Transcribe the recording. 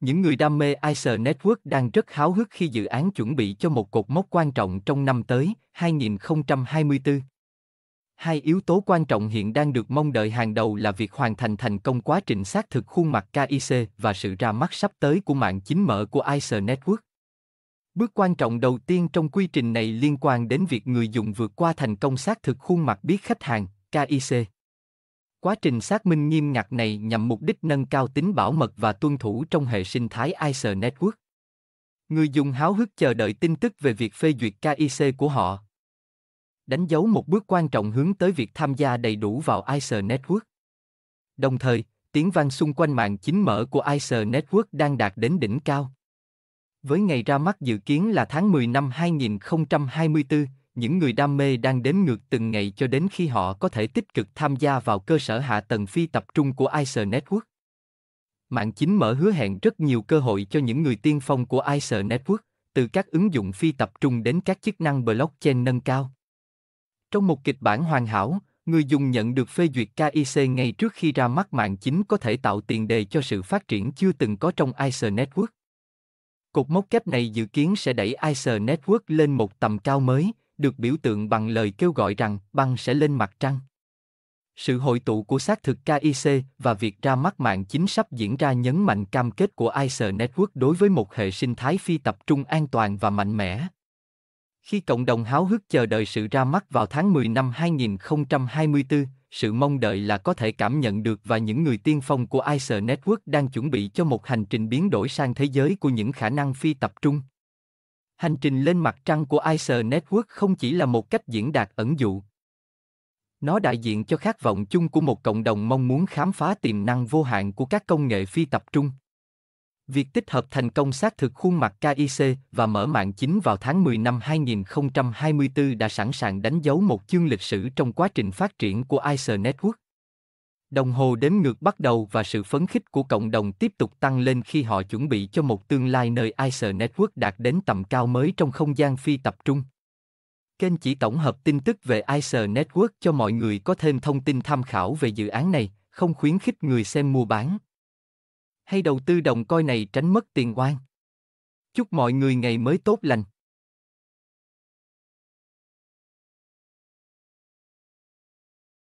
Những người đam mê ICE Network đang rất háo hức khi dự án chuẩn bị cho một cột mốc quan trọng trong năm tới, 2024. Hai yếu tố quan trọng hiện đang được mong đợi hàng đầu là việc hoàn thành thành công quá trình xác thực khuôn mặt KIC và sự ra mắt sắp tới của mạng chính mở của ICE Network. Bước quan trọng đầu tiên trong quy trình này liên quan đến việc người dùng vượt qua thành công xác thực khuôn mặt biết khách hàng, KIC. Quá trình xác minh nghiêm ngặt này nhằm mục đích nâng cao tính bảo mật và tuân thủ trong hệ sinh thái ISO Network. Người dùng háo hức chờ đợi tin tức về việc phê duyệt KIC của họ. Đánh dấu một bước quan trọng hướng tới việc tham gia đầy đủ vào ISO Network. Đồng thời, tiếng vang xung quanh mạng chính mở của ISO Network đang đạt đến đỉnh cao. Với ngày ra mắt dự kiến là tháng 10 năm 2024, những người đam mê đang đếm ngược từng ngày cho đến khi họ có thể tích cực tham gia vào cơ sở hạ tầng phi tập trung của ISE Network. Mạng chính mở hứa hẹn rất nhiều cơ hội cho những người tiên phong của ISE Network, từ các ứng dụng phi tập trung đến các chức năng blockchain nâng cao. Trong một kịch bản hoàn hảo, người dùng nhận được phê duyệt KIC ngay trước khi ra mắt mạng chính có thể tạo tiền đề cho sự phát triển chưa từng có trong ISE Network. Cột mốc kép này dự kiến sẽ đẩy ISE Network lên một tầm cao mới, được biểu tượng bằng lời kêu gọi rằng băng sẽ lên mặt trăng. Sự hội tụ của xác thực KIC và việc ra mắt mạng chính sắp diễn ra nhấn mạnh cam kết của ICE Network đối với một hệ sinh thái phi tập trung an toàn và mạnh mẽ. Khi cộng đồng háo hức chờ đợi sự ra mắt vào tháng 10 năm 2024, sự mong đợi là có thể cảm nhận được và những người tiên phong của ICE Network đang chuẩn bị cho một hành trình biến đổi sang thế giới của những khả năng phi tập trung. Hành trình lên mặt trăng của Ice Network không chỉ là một cách diễn đạt ẩn dụ. Nó đại diện cho khát vọng chung của một cộng đồng mong muốn khám phá tiềm năng vô hạn của các công nghệ phi tập trung. Việc tích hợp thành công xác thực khuôn mặt KIC và mở mạng chính vào tháng 10 năm 2024 đã sẵn sàng đánh dấu một chương lịch sử trong quá trình phát triển của ICE Network. Đồng hồ đếm ngược bắt đầu và sự phấn khích của cộng đồng tiếp tục tăng lên khi họ chuẩn bị cho một tương lai nơi ISO Network đạt đến tầm cao mới trong không gian phi tập trung. Kênh chỉ tổng hợp tin tức về ISO Network cho mọi người có thêm thông tin tham khảo về dự án này, không khuyến khích người xem mua bán. Hay đầu tư đồng coi này tránh mất tiền oan. Chúc mọi người ngày mới tốt lành.